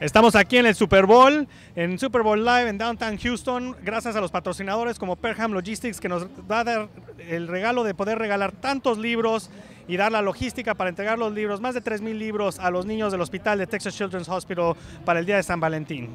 Estamos aquí en el Super Bowl, en Super Bowl Live en Downtown Houston, gracias a los patrocinadores como Perham Logistics que nos va a dar el regalo de poder regalar tantos libros y dar la logística para entregar los libros, más de 3.000 libros a los niños del Hospital de Texas Children's Hospital para el Día de San Valentín.